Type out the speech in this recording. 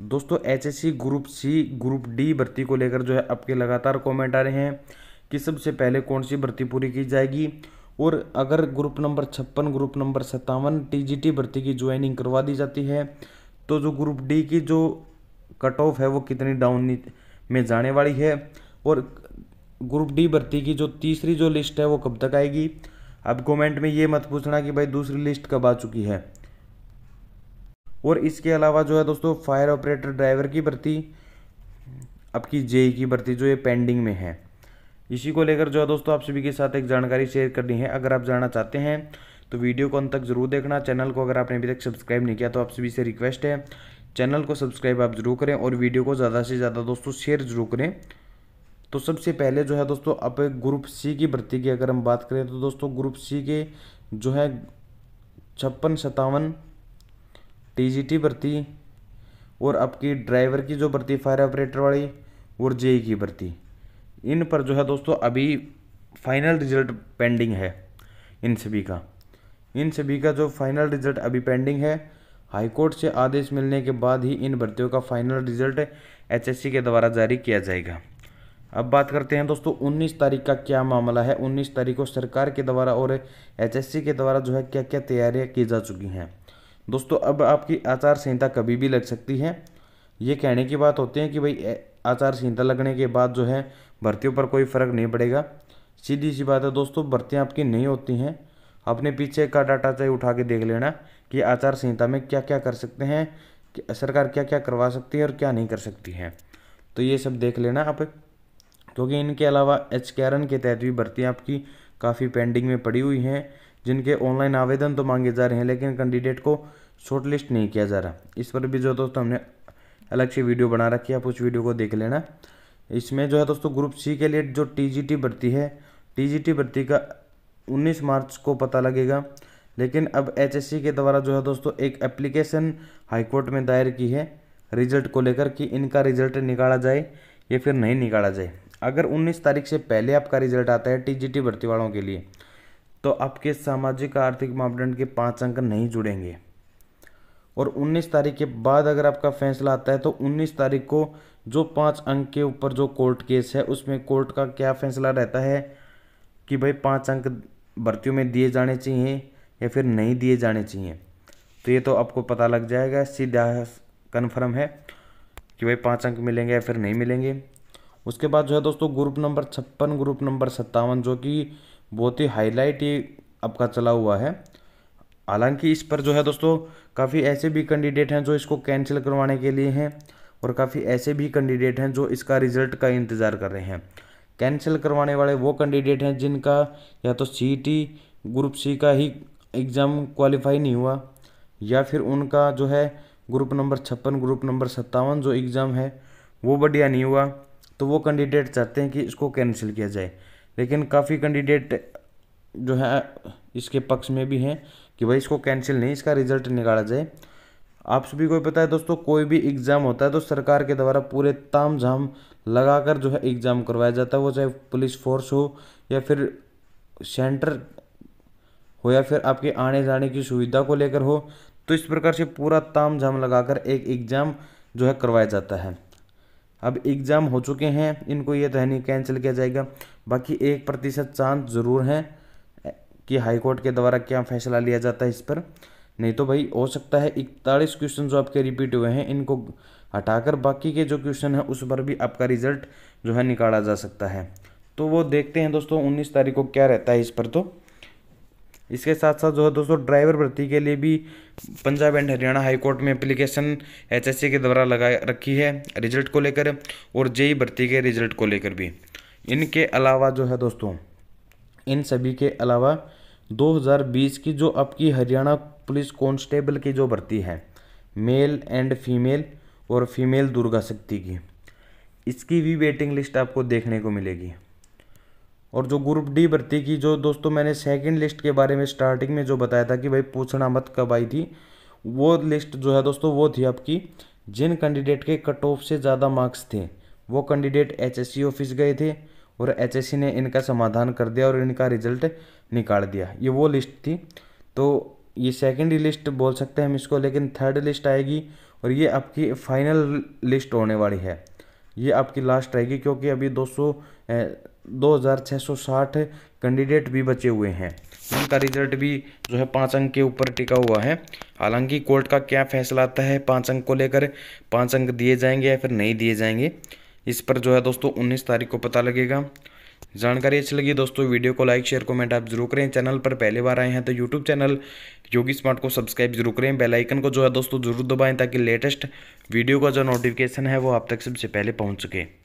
दोस्तों HSC group C group D भर्ती को लेकर जो है आपके लगातार कमेंट आ रहे हैं कि सबसे पहले कौन सी भर्ती पूरी की जाएगी और अगर ग्रुप नंबर छप्पन ग्रुप नंबर सत्तावन टीजीटी भर्ती की ज्वाइनिंग करवा दी जाती है तो जो ग्रुप डी की जो कट ऑफ है वो कितनी डाउन में जाने वाली है और ग्रुप डी भर्ती की जो तीसरी जो लिस्ट है वो कब तक आएगी अब कमेंट में ये मत पूछना कि भाई दूसरी लिस्ट कब आ चुकी है और इसके अलावा जो है दोस्तों फायर ऑपरेटर ड्राइवर की भर्ती आपकी जेई e की भर्ती जो ये पेंडिंग में है इसी को लेकर जो है दोस्तों आप सभी के साथ एक जानकारी शेयर करनी है अगर आप जानना चाहते हैं तो वीडियो को अंत तक जरूर देखना चैनल को अगर आपने अभी तक सब्सक्राइब नहीं किया तो आप सभी से रिक्वेस्ट है चैनल को सब्सक्राइब आप जरूर करें और वीडियो को ज़्यादा से ज़्यादा दोस्तों शेयर जरूर करें तो सबसे पहले जो है दोस्तों अब ग्रुप सी की भर्ती की अगर हम बात करें तो दोस्तों ग्रुप सी के जो है छप्पन सतावन टीजीटी भर्ती और आपकी ड्राइवर की जो भर्ती फायर ऑपरेटर वाली और जे की भर्ती इन पर जो है दोस्तों अभी फाइनल रिजल्ट पेंडिंग है इन सभी का इन सभी का जो फाइनल रिजल्ट अभी पेंडिंग है हाईकोर्ट से आदेश मिलने के बाद ही इन भर्तियों का फाइनल रिजल्ट एचएससी के द्वारा जारी किया जाएगा अब बात करते हैं दोस्तों 19 तारीख का क्या मामला है 19 तारीख को सरकार के द्वारा और एच के द्वारा जो है क्या क्या तैयारियाँ की जा चुकी हैं दोस्तों अब आपकी आचार संहिता कभी भी लग सकती है ये कहने की बात होती है कि भाई आचार संहिता लगने के बाद जो है भर्तियों पर कोई फ़र्क नहीं पड़ेगा सीधी सी बात है दोस्तों भर्तियाँ आपकी नहीं होती हैं अपने पीछे का डाटा चाहे उठा के देख लेना कि आचार संहिता में क्या क्या कर सकते हैं कि सरकार क्या क्या करवा सकती है और क्या नहीं कर सकती है तो ये सब देख लेना आप क्योंकि इनके अलावा एच के के तहत भी भर्ती आपकी काफ़ी पेंडिंग में पड़ी हुई हैं जिनके ऑनलाइन आवेदन तो मांगे जा रहे हैं लेकिन कैंडिडेट को शॉर्टलिस्ट नहीं किया जा रहा इस पर भी जो दोस्तों हमने अलग से वीडियो बना रखी है आप उस वीडियो को देख लेना इसमें जो है दोस्तों ग्रुप सी के लिए जो टी भर्ती है टी भर्ती का उन्नीस मार्च को पता लगेगा लेकिन अब एच के द्वारा जो है दोस्तों एक एप्लीकेशन हाईकोर्ट में दायर की है रिजल्ट को लेकर कि इनका रिजल्ट निकाला जाए या फिर नहीं निकाला जाए अगर 19 तारीख से पहले आपका रिजल्ट आता है टीजीटी भर्ती वालों के लिए तो आपके सामाजिक आर्थिक मापदंड के पाँच अंक नहीं जुड़ेंगे और 19 तारीख के बाद अगर आपका फैसला आता है तो 19 तारीख को जो पाँच अंक के ऊपर जो कोर्ट केस है उसमें कोर्ट का क्या फैसला रहता है कि भाई पाँच अंक भर्तियों में दिए जाने चाहिए या फिर नहीं दिए जाने चाहिए तो ये तो आपको पता लग जाएगा सीधा कन्फर्म है कि भाई पाँच अंक मिलेंगे या फिर नहीं मिलेंगे उसके बाद जो है दोस्तों ग्रुप नंबर छप्पन ग्रुप नंबर सत्तावन जो कि बहुत ही हाईलाइट ये आपका चला हुआ है हालांकि इस पर जो है दोस्तों काफ़ी ऐसे भी कैंडिडेट हैं जो इसको कैंसिल करवाने के लिए हैं और काफ़ी ऐसे भी कैंडिडेट हैं जो इसका रिजल्ट का इंतज़ार कर रहे हैं कैंसिल करवाने वाले वो कैंडिडेट हैं जिनका या तो सी ग्रुप सी का ही एग्ज़ाम क्वालिफाई नहीं हुआ या फिर उनका जो है ग्रुप नंबर छप्पन ग्रुप नंबर सत्तावन जो एग्ज़ाम है वो बढ़िया नहीं हुआ तो वो कैंडिडेट चाहते हैं कि इसको कैंसिल किया जाए लेकिन काफ़ी कैंडिडेट जो है इसके पक्ष में भी हैं कि भाई इसको कैंसिल नहीं इसका रिजल्ट निकाला जाए आप सभी को पता है दोस्तों कोई भी एग्ज़ाम होता है तो सरकार के द्वारा पूरे ताम झाम लगा कर जो है एग्ज़ाम करवाया जाता है वो चाहे पुलिस फोर्स हो या फिर सेंटर हो या फिर आपके आने जाने की सुविधा को लेकर हो तो इस प्रकार से पूरा ताम झाम लगाकर एक एग्ज़ाम जो है करवाया जाता है अब एग्ज़ाम हो चुके हैं इनको ये तो नहीं कैंसिल किया जाएगा बाकी एक प्रतिशत चांस ज़रूर है कि हाईकोर्ट के द्वारा क्या फैसला लिया जाता है इस पर नहीं तो भाई हो सकता है इकतालीस क्वेश्चन जो आपके रिपीट हुए हैं इनको हटाकर बाकी के जो क्वेश्चन हैं उस पर भी आपका रिजल्ट जो है निकाला जा सकता है तो वो देखते हैं दोस्तों उन्नीस तारीख को क्या रहता है इस पर तो इसके साथ साथ जो है दोस्तों ड्राइवर भर्ती के लिए भी पंजाब एंड हरियाणा हाईकोर्ट में एप्लीकेशन एचएससी के द्वारा लगा रखी है रिजल्ट को लेकर और जेई भर्ती के रिजल्ट को लेकर भी इनके अलावा जो है दोस्तों इन सभी के अलावा 2020 की जो आपकी हरियाणा पुलिस कॉन्स्टेबल की जो भर्ती है मेल एंड फीमेल और फीमेल दुर्गा शक्ति की इसकी भी वेटिंग लिस्ट आपको देखने को मिलेगी और जो ग्रुप डी भर्ती की जो दोस्तों मैंने सेकंड लिस्ट के बारे में स्टार्टिंग में जो बताया था कि भाई पूछना मत कब आई थी वो लिस्ट जो है दोस्तों वो थी आपकी जिन कैंडिडेट के कट ऑफ से ज़्यादा मार्क्स थे वो कैंडिडेट एच ऑफिस गए थे और एच ने इनका समाधान कर दिया और इनका रिजल्ट निकाल दिया ये वो लिस्ट थी तो ये सेकेंड लिस्ट बोल सकते हैं हम इसको लेकिन थर्ड लिस्ट आएगी और ये आपकी फाइनल लिस्ट होने वाली है ये आपकी लास्ट रहेगी क्योंकि अभी 200 2660 कैंडिडेट भी बचे हुए हैं उनका रिजल्ट भी जो है पाँच अंक के ऊपर टिका हुआ है हालांकि कोर्ट का क्या फैसला आता है पाँच अंक को लेकर पाँच अंक दिए जाएंगे या फिर नहीं दिए जाएंगे इस पर जो है दोस्तों उन्नीस तारीख को पता लगेगा जानकारी अच्छी लगी दोस्तों वीडियो को लाइक शेयर कमेंट आप जरूर करें चैनल पर पहली बार आए हैं तो यूट्यूब चैनल योगी स्मार्ट को सब्सक्राइब जरूर करें बेल आइकन को जो है दोस्तों जरूर दबाएं ताकि लेटेस्ट वीडियो का जो नोटिफिकेशन है वो आप तक सबसे पहले पहुंच सके